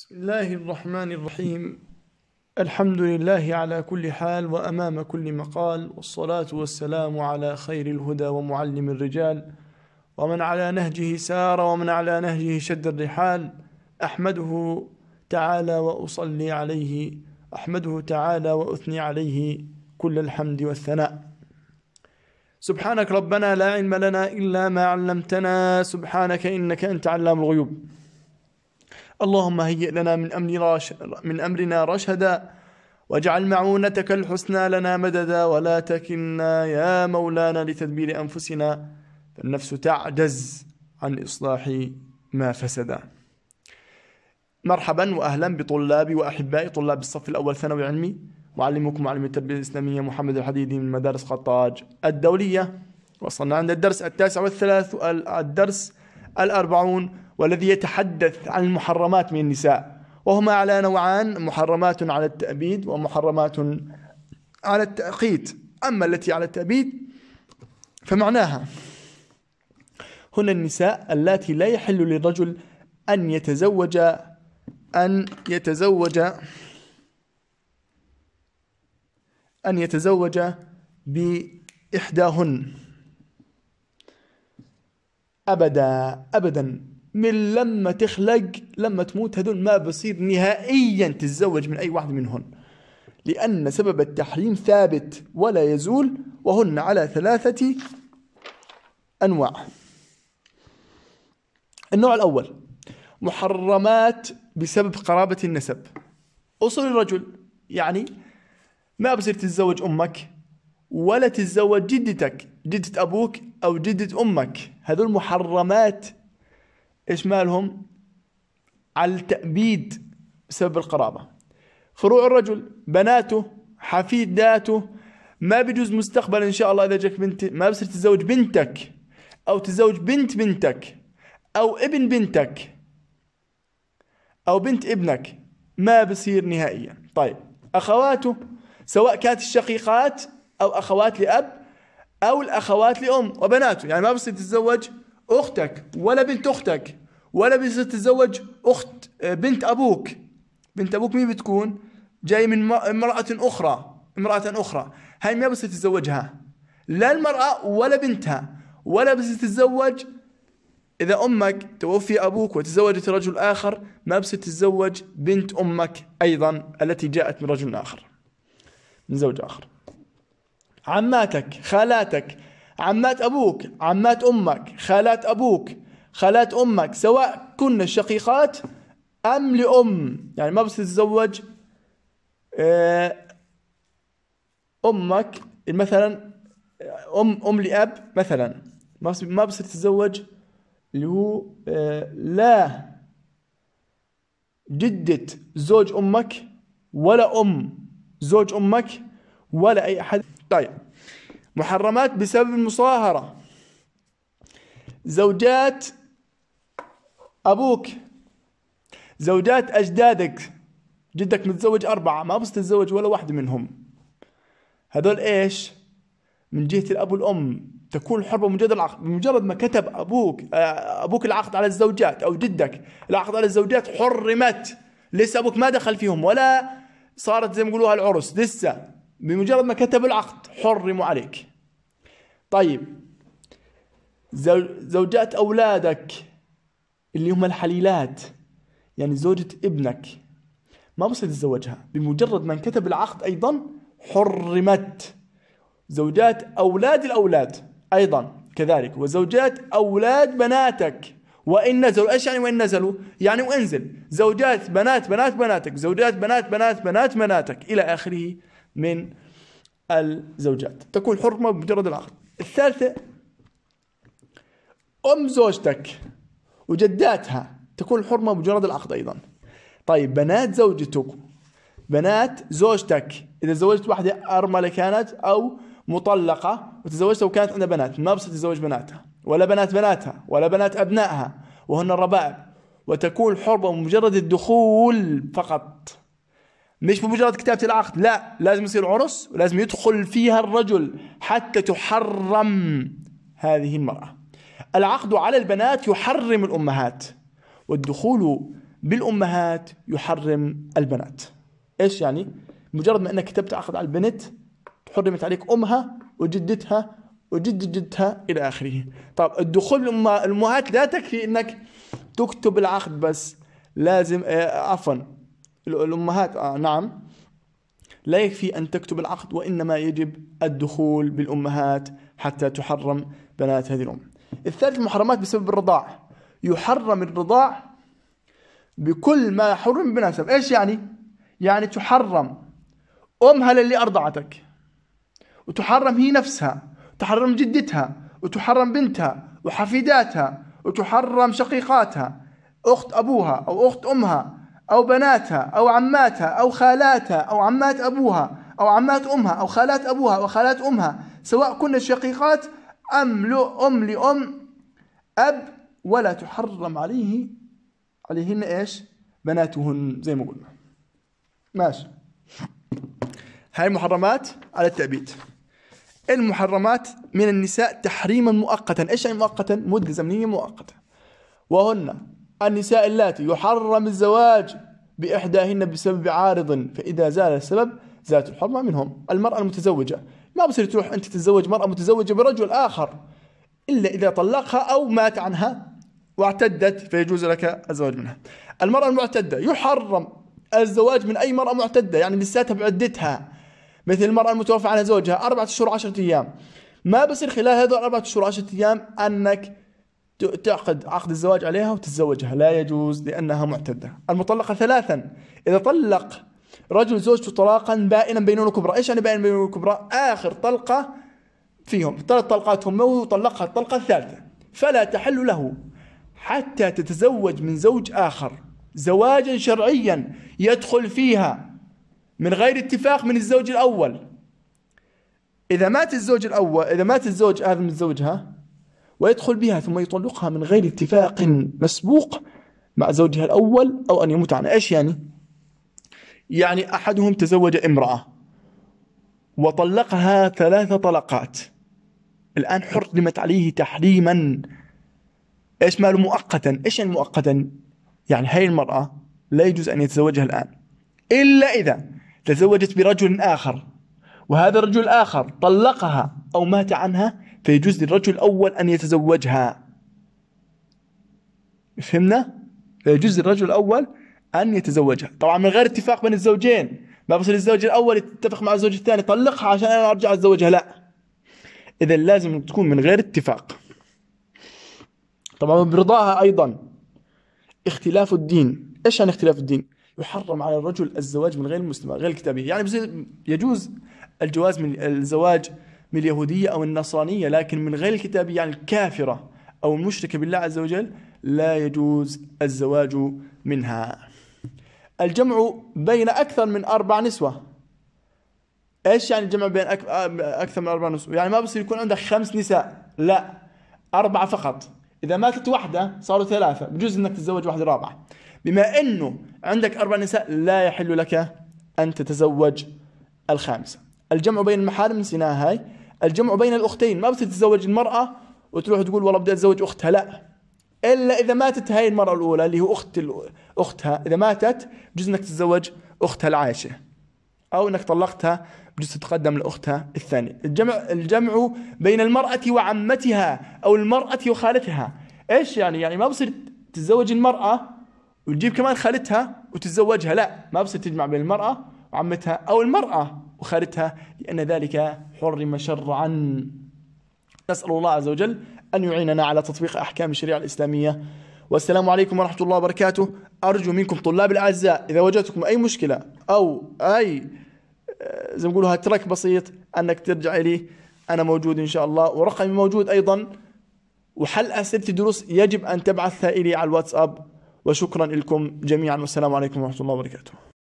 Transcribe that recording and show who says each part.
Speaker 1: بسم الله الرحمن الرحيم الحمد لله على كل حال وأمام كل مقال والصلاة والسلام على خير الهدى ومعلم الرجال ومن على نهجه سار ومن على نهجه شد الرحال أحمده تعالى وأصلي عليه أحمده تعالى وأثني عليه كل الحمد والثناء سبحانك ربنا لا علم لنا إلا ما علمتنا سبحانك إنك أنت علام الغيوب اللهم هيئ لنا من أمر راش من أمرنا رشدا واجعل معونتك الحسنى لنا مددا ولا تكلنا يا مولانا لتدبير أنفسنا فالنفس تعجز عن إصلاح ما فسد مرحبا وأهلا بطلابي وأحبائي طلاب الصف الأول ثانوي علمي معلمكم معلم التربية الإسلامية محمد الحديدي من مدارس قطاج الدولية وصلنا عند الدرس التاسع والثلاث الدرس الأربعون والذي يتحدث عن المحرمات من النساء وهما على نوعان محرمات على التأبيد ومحرمات على التأقيت أما التي على التأبيد فمعناها هنا النساء اللاتي لا يحل للرجل أن يتزوج أن يتزوج أن يتزوج بإحداهن أبدا أبدا من لما تخلق لما تموت هذول ما بصير نهائيا تتزوج من أي واحد منهن لأن سبب التحريم ثابت ولا يزول وهن على ثلاثة أنواع النوع الأول محرمات بسبب قرابة النسب أصل الرجل يعني ما بصير تتزوج أمك ولا تتزوج جدتك جدة أبوك أو جدة أمك هذول محرمات إيش مالهم على التأبيد بسبب القرابة فروع الرجل بناته حفيداته ما بجوز مستقبل إن شاء الله إذا جاك بنت ما بصير تتزوج بنتك أو تتزوج بنت بنتك أو ابن بنتك أو بنت ابنك ما بصير نهائيا طيب أخواته سواء كانت الشقيقات أو أخوات لأب أو الأخوات لأم وبناته يعني ما بصير تتزوج أختك ولا بنت أختك ولا بصير تتزوج أخت آه، بنت أبوك بنت أبوك مين بتكون جاي من امرأة أخرى امرأة أخرى هاي ما بصير تتزوجها لا المرأة ولا بنتها ولا بصير تتزوج إذا أمك توفي أبوك وتزوجت رجل آخر ما بصير تتزوج بنت أمك أيضا التي جاءت من رجل آخر من زوج آخر عماتك خالاتك عمات أبوك عمات أمك خالات أبوك خالات أمك سواء كن شقيقات أم لأم يعني ما بس تتزوج آه، أمك مثلا أم أم لأب مثلا ما بس ما بس تتزوج اللي هو آه، لا جدة زوج أمك ولا أم زوج أمك ولا أي أحد طيب محرمات بسبب المصاهرة زوجات أبوك زوجات أجدادك جدك متزوج أربعة ما تتزوج ولا واحدة منهم هذول إيش من جهة الأب والأم تكون الحرمة مجرد العقد بمجرد ما كتب أبوك آه، أبوك العقد على الزوجات أو جدك العقد على الزوجات حرمت لسه أبوك ما دخل فيهم ولا صارت زي ما يقولوها العرس لسه بمجرد ما كتبوا العقد حرموا عليك طيب زوجات أولادك اللي هم الحليلات يعني زوجة ابنك ما بصير تتزوجها بمجرد ما انكتب العقد أيضا حرمت زوجات أولاد الأولاد أيضا كذلك وزوجات أولاد بناتك وإن نزلوا إيش يعني وإن نزلوا يعني وانزل زوجات بنات بنات بناتك زوجات بنات بنات بنات بناتك إلى آخره من الزوجات تكون حرمة بمجرد العقد الثالثة أم زوجتك وجداتها تكون حرمة بمجرد العقد أيضا طيب بنات زوجتك بنات زوجتك إذا زوجت واحدة أرملة كانت أو مطلقة وتزوجتها وكانت عندها بنات ما بس تتزوج بناتها ولا بنات بناتها ولا بنات أبنائها وهن الربائب وتكون حرمة بمجرد الدخول فقط مش بمجرد كتابة العقد لا لازم يصير عرس ولازم يدخل فيها الرجل حتى تحرم هذه المرأة العقد على البنات يحرم الأمهات والدخول بالأمهات يحرم البنات إيش يعني؟ مجرد ما أنك كتبت عقد على البنت حرمت عليك أمها وجدتها وجد جدتها إلى آخره طب الدخول الأمهات لا تكفي أنك تكتب العقد بس لازم آه، عفوا الأمهات آه نعم لا يكفي أن تكتب العقد وإنما يجب الدخول بالأمهات حتى تحرم بنات هذه الأم الثالث المحرمات بسبب الرضاع يحرم الرضاع بكل ما حرم بنسب إيش يعني؟ يعني تحرم أمها اللي أرضعتك وتحرم هي نفسها تحرم جدتها وتحرم بنتها وحفيداتها وتحرم شقيقاتها أخت أبوها أو أخت أمها أو بناتها أو عماتها أو خالاتها أو عمات أبوها أو عمات أمها أو خالات أبوها أو خالات أمها سواء كن شقيقات أم لأم لأم أب ولا تحرم عليه عليهن إيش بناتهن زي ما قلنا ماشي هاي المحرمات على التأبيد المحرمات من النساء تحريما مؤقتا ايش يعني مؤقتا مدة زمنية مؤقتة وهن النساء اللاتي يحرم الزواج بإحداهن بسبب عارض فإذا زال السبب زالت الحرمة منهم المرأة المتزوجة ما بصير تروح أنت تتزوج مرأة متزوجة برجل آخر إلا إذا طلقها أو مات عنها واعتدت فيجوز لك الزواج منها المرأة المعتدة يحرم الزواج من أي مرأة معتدة يعني لساتها بعدتها مثل المرأة المتوفى على زوجها أربعة شهور عشرة أيام ما بصير خلال هذول أربعة شهور عشرة أيام أنك تعقد عقد الزواج عليها وتتزوجها لا يجوز لأنها معتدة المطلقة ثلاثا إذا طلق رجل زوجته طلاقا بائنا بينونه كبرى إيش يعني بائنا بينونه كبرى آخر طلقة فيهم ثلاث طلقات هم وطلقها الطلقة الثالثة فلا تحل له حتى تتزوج من زوج آخر زواجا شرعيا يدخل فيها من غير اتفاق من الزوج الأول إذا مات الزوج الأول إذا مات الزوج هذا من زوجها ويدخل بها ثم يطلقها من غير اتفاق مسبوق مع زوجها الأول أو أن يموت عنها إيش يعني يعني أحدهم تزوج امرأة وطلقها ثلاث طلقات الآن حرمت عليه تحريما إيش ماله مؤقتا إيش يعني مؤقتا يعني هاي المرأة لا يجوز أن يتزوجها الآن إلا إذا تزوجت برجل آخر وهذا الرجل الآخر طلقها أو مات عنها فيجوز للرجل الأول أن يتزوجها فهمنا؟ فيجوز للرجل الأول أن يتزوجها طبعا من غير اتفاق بين الزوجين ما بصير الزوج الأول يتفق مع الزوج الثاني طلقها عشان أنا أرجع أتزوجها لا إذا لازم تكون من غير اتفاق طبعا برضاها أيضا اختلاف الدين إيش يعني اختلاف الدين؟ يحرم على الرجل الزواج من غير المسلمة غير الكتابية يعني يجوز الجواز من الزواج من اليهودية أو النصرانية لكن من غير الكتابية يعني الكافرة أو المشركة بالله عز وجل لا يجوز الزواج منها الجمع بين أكثر من أربع نسوة إيش يعني الجمع بين آه، أكثر من أربع نسوة يعني ما بصير يكون عندك خمس نساء لا أربعة فقط إذا ماتت واحدة صاروا ثلاثة بجوز أنك تتزوج واحدة رابعة بما أنه عندك أربع نساء لا يحل لك أن تتزوج الخامسة الجمع بين المحارم نسيناها هاي الجمع بين الأختين ما بتتزوج المرأة وتروح تقول والله بدي أتزوج أختها لا إلا إذا ماتت هاي المرأة الأولى اللي هو أخت أختها إذا ماتت بجوز إنك تتزوج أختها العايشة أو إنك طلقتها بجوز تتقدم لأختها الثانية الجمع الجمع بين المرأة وعمتها أو المرأة وخالتها إيش يعني يعني ما بصير تتزوج المرأة وتجيب كمان خالتها وتتزوجها لا ما بصير تجمع بين المرأة وعمتها أو المرأة وخرتها لأن ذلك حرم شرعا نسأل الله عز وجل أن يعيننا على تطبيق أحكام الشريعة الإسلامية والسلام عليكم ورحمة الله وبركاته أرجو منكم طلاب الأعزاء إذا وجدتكم أي مشكلة أو أي آه، زي ما نقولها ترك بسيط أنك ترجع لي أنا موجود إن شاء الله ورقمي موجود أيضا وحل أسئلة الدروس يجب أن تبعثها إلي على الواتساب وشكرا لكم جميعا والسلام عليكم ورحمة الله وبركاته